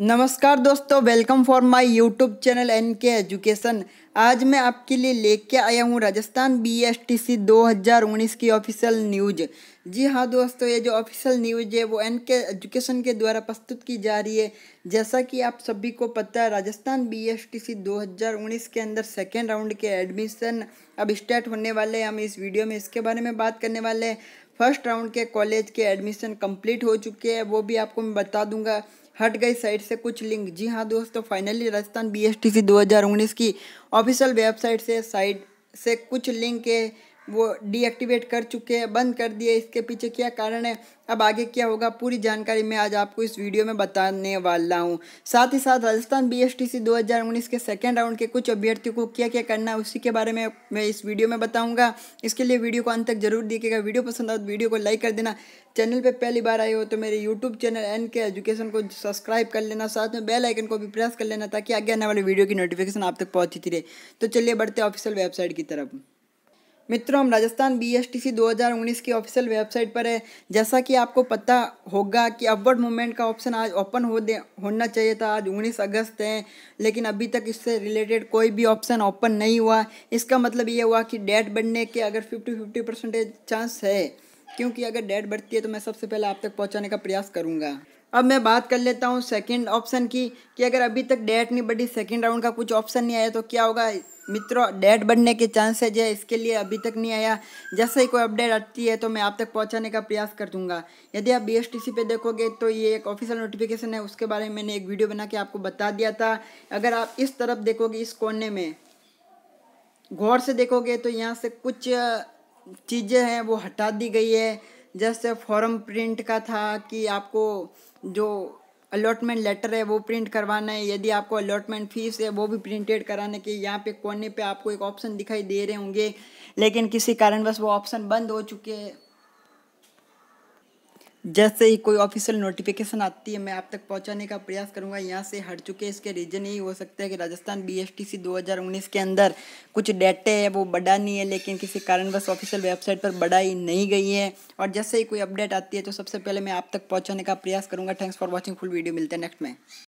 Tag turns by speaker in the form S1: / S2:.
S1: नमस्कार दोस्तों welcome for my YouTube channel N K education आज मैं आपके लिए लेके आया हूँ राजस्थान हज़ार 2019 की ऑफिशियल न्यूज जी हाँ दोस्तों ये जो ऑफिशियल न्यूज है वो एन के एजुकेशन के द्वारा प्रस्तुत की जा रही है जैसा कि आप सभी को पता है राजस्थान हज़ार 2019 के अंदर सेकेंड राउंड के एडमिशन अब स्टार्ट होने वाले हैं हम इस वीडियो में इसके बारे में बात करने वाले हैं फर्स्ट राउंड के कॉलेज के एडमिशन कंप्लीट हो चुके हैं वो भी आपको मैं बता दूंगा हट गई साइट से कुछ लिंक जी हाँ दोस्तों finally Rajasthan B S T C दो हज़ार उन्नीस की ऑफिशियल वेबसाइट से साइट से कुछ लिंक है वो डीएक्टिवेट कर चुके हैं बंद कर दिए इसके पीछे क्या कारण है अब आगे क्या होगा पूरी जानकारी मैं आज आपको इस वीडियो में बताने वाला हूँ साथ ही साथ राजस्थान बीएसटीसी 2019 के सेकेंड राउंड के कुछ अभ्यर्थियों को क्या क्या करना है उसी के बारे में मैं इस वीडियो में बताऊँगा इसके लिए वीडियो को अंत तक जरूर देखिएगा वीडियो पसंद आओ वीडियो तो को लाइक कर देना चैनल पर पहली बार आए हो तो मेरे YouTube channel N K education को सब्सक्राइब कर लेना साथ में बेल आइकन को भी प्रेस कर लेना ताकि आगे आने वाले वीडियो की नोटिफिकेशन आप तक पहुँचती रहे तो चलिए बढ़ते ऑफिशियल वेबसाइट की तरफ मित्रों हम Rajasthan B S T C दो हज़ार उन्नीस की ऑफिशियल वेबसाइट पर है जैसा कि आपको पता होगा कि अपवर्ड मूवमेंट का ऑप्शन आज ओपन हो दे होना चाहिए था आज उन्नीस अगस्त है लेकिन अभी तक इससे रिलेटेड कोई भी ऑप्शन ओपन नहीं हुआ इसका मतलब ये हुआ कि डेट बढ़ने के अगर फिफ्टी फिफ्टी परसेंटेज चांस है क्योंकि अगर डेट बढ़ती है तो मैं सबसे पहले आप तक पहुँचाने का प्रयास करूँगा अब मैं बात कर लेता हूँ सेकंड ऑप्शन की कि अगर अभी तक डेट नहीं बढ़ी सेकंड राउंड का कुछ ऑप्शन नहीं आया तो क्या होगा मित्रों डेट बढ़ने के चांसेज है इसके लिए अभी तक नहीं आया जैसे ही कोई अपडेट आती है तो मैं आप तक पहुंचाने का प्रयास कर दूंगा यदि आप बी पे देखोगे तो ये एक ऑफिशियल नोटिफिकेशन है उसके बारे में मैंने एक वीडियो बना के आपको बता दिया था अगर आप इस तरफ देखोगे इस कोने में गौर से देखोगे तो यहाँ से कुछ चीज़ें हैं वो हटा दी गई है जैसे फॉर्म प्रिंट का था कि आपको जो अलॉटमेंट लेटर है वो प्रिंट करवाना है यदि आपको अलॉटमेंट फीस है वो भी प्रिंटेड कराने के यहाँ पे कोने पे आपको एक ऑप्शन दिखाई दे रहे होंगे लेकिन किसी कारणवश वो ऑप्शन बंद हो चुके हैं जैसे ही कोई ऑफिशियल नोटिफिकेशन आती है मैं आप तक पहुंचाने का प्रयास करूंगा यहाँ से हट चुके इसके रीज़न यही हो सकता है कि राजस्थान बीएसटीसी 2019 के अंदर कुछ डेटे है वो बढ़ा नहीं है लेकिन किसी कारणवश ऑफिशियल वेबसाइट पर बढ़ाई नहीं गई है और जैसे ही कोई अपडेट आती है तो सबसे पहले मैं आप तक पहुँचाने का प्रयास करूँगा thanks for watching full video मिलते हैं नेक्स्ट में